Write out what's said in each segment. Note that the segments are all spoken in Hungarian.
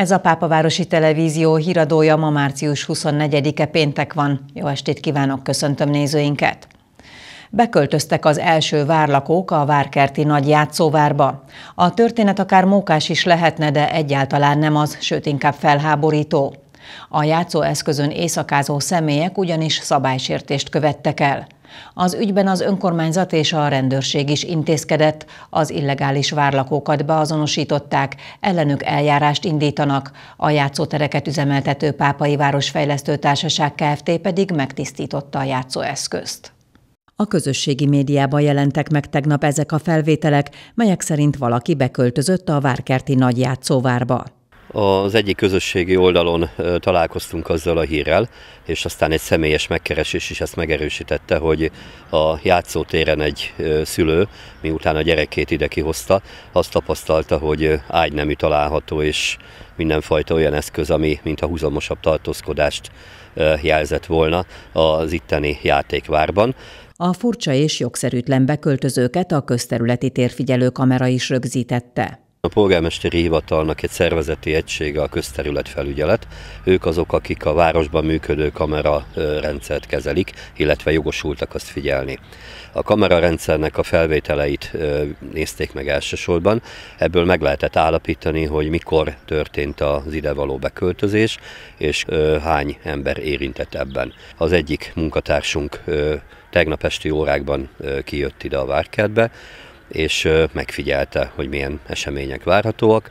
Ez a Pápavárosi Televízió híradója ma március 24-e péntek van. Jó estét kívánok, köszöntöm nézőinket! Beköltöztek az első várlakók a várkerti nagy játszóvárba. A történet akár mókás is lehetne, de egyáltalán nem az, sőt inkább felháborító. A játszóeszközön éjszakázó személyek ugyanis szabálysértést követtek el. Az ügyben az önkormányzat és a rendőrség is intézkedett, az illegális várlakókat beazonosították, ellenük eljárást indítanak, a játszótereket üzemeltető Pápai Városfejlesztő Társaság Kft. pedig megtisztította a játszóeszközt. A közösségi médiában jelentek meg tegnap ezek a felvételek, melyek szerint valaki beköltözött a Várkerti játszóvárba. Az egyik közösségi oldalon találkoztunk azzal a hírrel, és aztán egy személyes megkeresés is ezt megerősítette, hogy a játszótéren egy szülő, miután a gyerekét ide kihozta, azt tapasztalta, hogy ágynemű található, és mindenfajta olyan eszköz, ami mint a húzamosabb tartózkodást jelzett volna az itteni játékvárban. A furcsa és jogszerűtlen beköltözőket a közterületi térfigyelő kamera is rögzítette. A polgármesteri hivatalnak egy szervezeti egysége a közterületfelügyelet. Ők azok, akik a városban működő kamerarendszert kezelik, illetve jogosultak azt figyelni. A kamerarendszernek a felvételeit nézték meg elsősorban. Ebből meg lehetett állapítani, hogy mikor történt az való beköltözés, és hány ember érintett ebben. Az egyik munkatársunk tegnap esti órákban kijött ide a várkertbe, és megfigyelte, hogy milyen események várhatóak,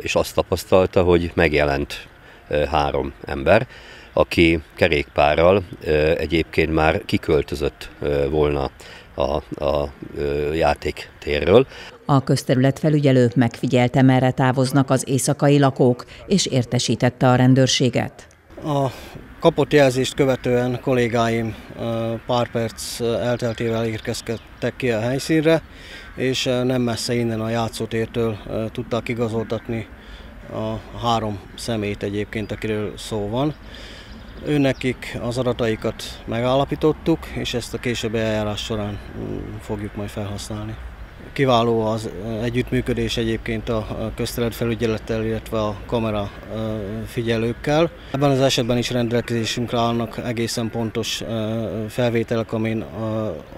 és azt tapasztalta, hogy megjelent három ember, aki kerékpárral egyébként már kiköltözött volna a, a játéktérről. A közterület felügyelő megfigyelte, merre távoznak az éjszakai lakók, és értesítette a rendőrséget. A kapott jelzést követően kollégáim pár perc elteltével érkezkedtek ki a helyszínre, és nem messze innen a játszótértől tudták igazoltatni a három szemét egyébként, akiről szó van. Őnekik az adataikat megállapítottuk, és ezt a későbbi eljárás során mm, fogjuk majd felhasználni. Kiváló az együttműködés egyébként a köztelet felügyelettel, illetve a kamera figyelőkkel. Ebben az esetben is rendelkezésünkre állnak egészen pontos felvételek, amin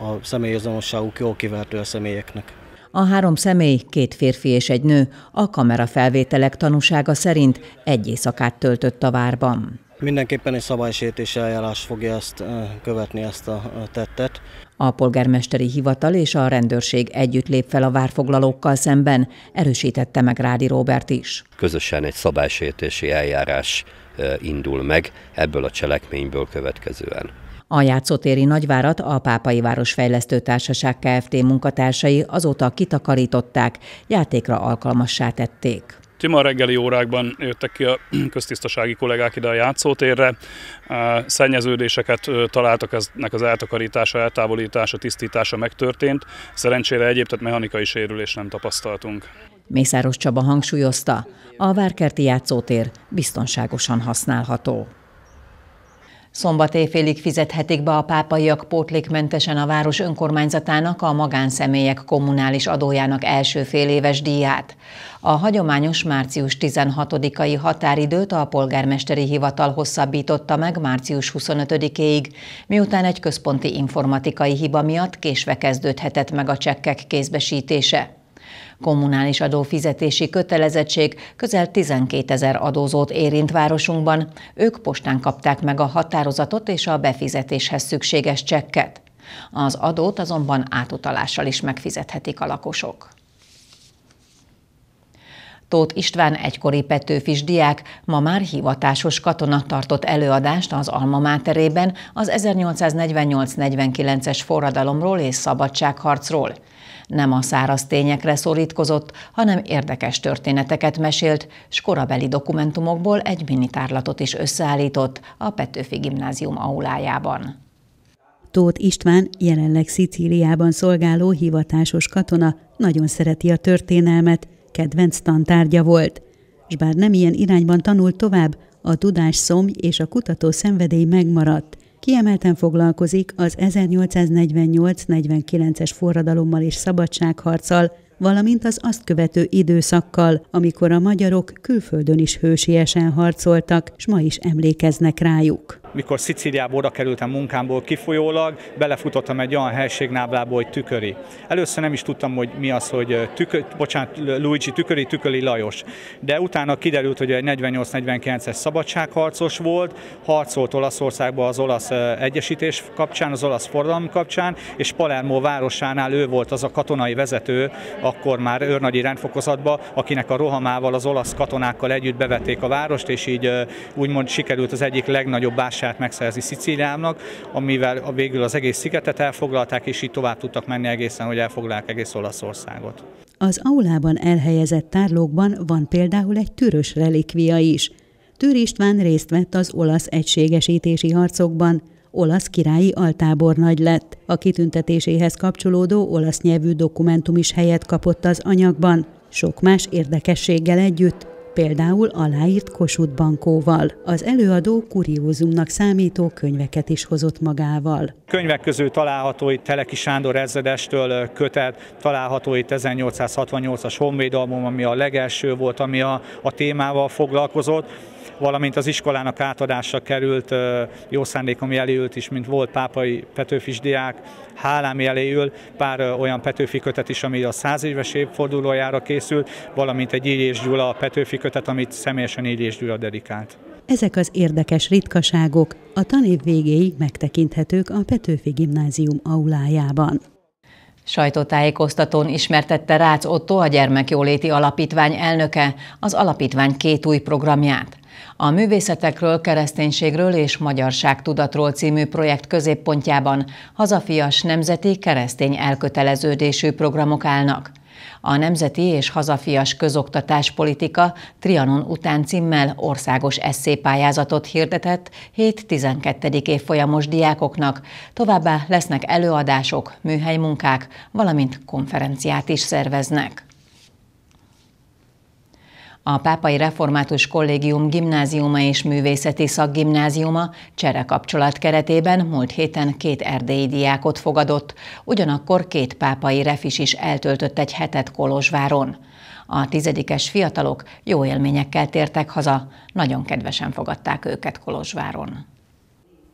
a személyazonosságuk jól kivertő a személyeknek. A három személy, két férfi és egy nő a kamera felvételek tanúsága szerint egy éjszakát töltött a várban. Mindenképpen egy szabálysértés eljárás fogja ezt követni, ezt a tettet. A polgármesteri hivatal és a rendőrség együtt lép fel a várfoglalókkal szemben, erősítette meg Rádi Róbert is. Közösen egy szabálysértési eljárás indul meg ebből a cselekményből következően. A játszótéri nagyvárat a Pápai Fejlesztő Társaság Kft. munkatársai azóta kitakarították, játékra alkalmassá tették. Tima reggeli órákban jöttek ki a köztisztasági kollégák ide a játszótérre. Szennyeződéseket találtak, eznek az eltakarítása, eltávolítása, tisztítása megtörtént. Szerencsére egyéb, tehát mechanikai sérülés nem tapasztaltunk. Mészáros Csaba hangsúlyozta, a Várkerti játszótér biztonságosan használható. Szombat éjfélig fizethetik be a pápaiak pótlékmentesen a város önkormányzatának a magánszemélyek kommunális adójának első féléves díját. A hagyományos március 16-ai határidőt a polgármesteri hivatal hosszabbította meg március 25-éig, miután egy központi informatikai hiba miatt késve kezdődhetett meg a csekkek kézbesítése. Kommunális adófizetési kötelezettség közel 12 ezer adózót érint városunkban. Ők postán kapták meg a határozatot és a befizetéshez szükséges csekket. Az adót azonban átutalással is megfizethetik a lakosok. Tóth István egykori Petőfis diák, ma már hivatásos katona tartott előadást az Alma Máterében az 1848-49-es forradalomról és szabadságharcról. Nem a száraz tényekre szorítkozott, hanem érdekes történeteket mesélt, s korabeli dokumentumokból egy minitárlatot is összeállított a Petőfi Gimnázium aulájában. Tóth István, jelenleg Szicíliában szolgáló hivatásos katona, nagyon szereti a történelmet, kedvenc tantárgya volt. S bár nem ilyen irányban tanult tovább, a tudás szomj és a kutató szenvedély megmaradt. Kiemelten foglalkozik az 1848-49-es forradalommal és szabadságharccal, valamint az azt követő időszakkal, amikor a magyarok külföldön is hősiesen harcoltak, s ma is emlékeznek rájuk. Mikor Szicíliából oda kerültem munkámból kifolyólag, belefutottam egy olyan helységnáblából, hogy tüköri. Először nem is tudtam, hogy mi az, hogy tükö, bocsánat, Luigi tüköri, tüköli Lajos. De utána kiderült, hogy egy 48-49-es szabadságharcos volt, harcolt Olaszországba az olasz egyesítés kapcsán, az olasz forradalom kapcsán, és Palermo városánál ő volt az a katonai vezető, akkor már őrnagyi rendfokozatba, akinek a rohamával az olasz katonákkal együtt bevették a várost, és így úgymond sikerült az egyik legnagyobb állását megszerzi Szicíliának, amivel a végül az egész szigetet elfoglalták, és így tovább tudtak menni egészen, hogy elfoglalják egész Olaszországot. Az aulában elhelyezett tárlókban van például egy tűrös relikvia is. Tűr István részt vett az olasz egységesítési harcokban, olasz királyi altábornagy lett. A kitüntetéséhez kapcsolódó olasz nyelvű dokumentum is helyet kapott az anyagban, sok más érdekességgel együtt, például aláírt Kossuth Bankóval. Az előadó kuriózumnak számító könyveket is hozott magával. Könyvek közül található itt Teleki Sándor ezredestől kötet, található itt 1868-as Honvédalmum, ami a legelső volt, ami a, a témával foglalkozott valamint az iskolának átadása került jó szándékom jelült is, mint volt pápai Petőfis diák, hálám jeléül pár olyan Petőfi kötet is, ami a száz éves évfordulójára készült, valamint egy Így és Gyula Petőfi kötet, amit személyesen Így és Gyula dedikált. Ezek az érdekes ritkaságok a tanév végéig megtekinthetők a Petőfi Gimnázium aulájában. Sajtótájékoztatón ismertette Rácz Otto, a Gyermekjóléti Alapítvány elnöke, az alapítvány két új programját. A Művészetekről, Kereszténységről és tudatról című projekt középpontjában hazafias nemzeti keresztény elköteleződésű programok állnak. A Nemzeti és Hazafias Közoktatás Politika Trianon után címmel országos eszépályázatot hirdetett 7-12. évfolyamos diákoknak, továbbá lesznek előadások, műhelymunkák, valamint konferenciát is szerveznek. A Pápai Református Kollégium gimnáziuma és művészeti szakgimnáziuma csere kapcsolat keretében múlt héten két erdélyi diákot fogadott, ugyanakkor két pápai refis is eltöltött egy hetet Kolozsváron. A tizedikes fiatalok jó élményekkel tértek haza, nagyon kedvesen fogadták őket Kolozsváron.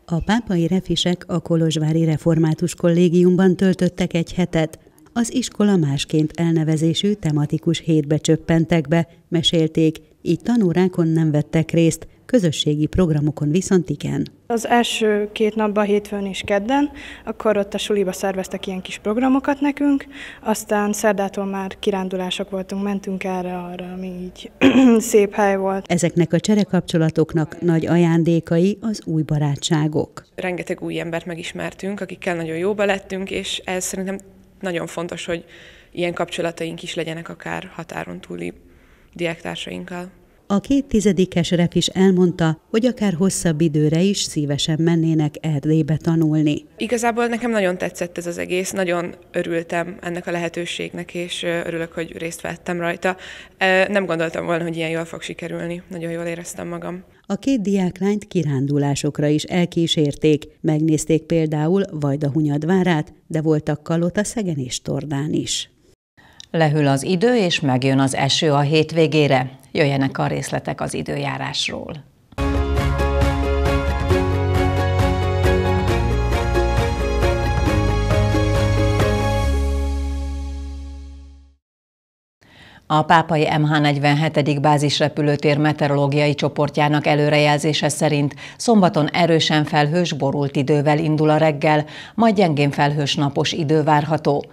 A pápai refisek a Kolozsvári Református Kollégiumban töltöttek egy hetet, az iskola másként elnevezésű tematikus hétbe csöppentek be, mesélték, így tanórákon nem vettek részt, közösségi programokon viszont igen. Az első két napban, hétfőn és kedden, akkor ott a suliba szerveztek ilyen kis programokat nekünk, aztán szerdától már kirándulások voltunk, mentünk erre, arra, ami így szép hely volt. Ezeknek a cserekapcsolatoknak nagy ajándékai az új barátságok. Rengeteg új embert megismertünk, akikkel nagyon jóba lettünk, és ez szerintem nagyon fontos, hogy ilyen kapcsolataink is legyenek akár határon túli diáktársainkkal. A két tizedikes rep is elmondta, hogy akár hosszabb időre is szívesen mennének Erdélybe tanulni. Igazából nekem nagyon tetszett ez az egész, nagyon örültem ennek a lehetőségnek, és örülök, hogy részt vettem rajta. Nem gondoltam volna, hogy ilyen jól fog sikerülni, nagyon jól éreztem magam. A két diáklányt kirándulásokra is elkísérték, megnézték például Vajdahunyadvárát, de voltak Kalota Szegen és Tordán is. Lehűl az idő, és megjön az eső a hétvégére. Jöjjenek a részletek az időjárásról. A pápai MH47. repülőtér meteorológiai csoportjának előrejelzése szerint szombaton erősen felhős, borult idővel indul a reggel, majd gyengén felhős napos idő várható.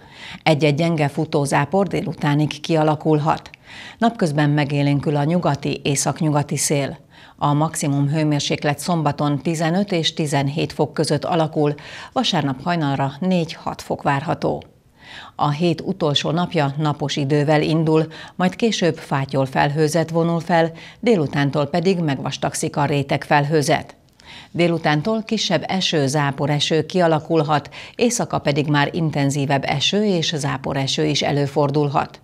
Egy-egy gyenge futózápor délutánig kialakulhat. Napközben megélénkül a nyugati, északnyugati szél. A maximum hőmérséklet szombaton 15 és 17 fok között alakul, vasárnap hajnalra 4-6 fok várható. A hét utolsó napja napos idővel indul, majd később fátyol felhőzet vonul fel, délutántól pedig megvastagszik a réteg felhőzet. Délutántól kisebb eső, eső kialakulhat, éjszaka pedig már intenzívebb eső és záporeső is előfordulhat.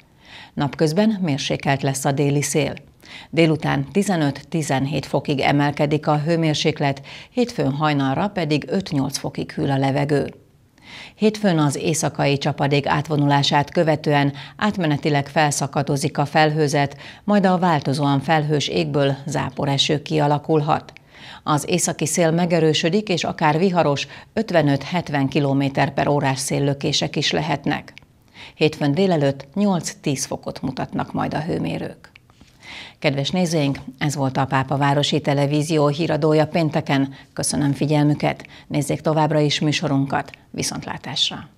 Napközben mérsékelt lesz a déli szél. Délután 15-17 fokig emelkedik a hőmérséklet, hétfőn hajnalra pedig 5-8 fokig hűl a levegő. Hétfőn az éjszakai csapadék átvonulását követően átmenetileg felszakadozik a felhőzet, majd a változóan felhős égből záporeső kialakulhat. Az északi szél megerősödik, és akár viharos 55-70 km per órás széllökések is lehetnek. Hétfőn délelőtt 8-10 fokot mutatnak majd a hőmérők. Kedves nézőink, ez volt a Pápa Városi Televízió híradója pénteken. Köszönöm figyelmüket, nézzék továbbra is műsorunkat, viszontlátásra!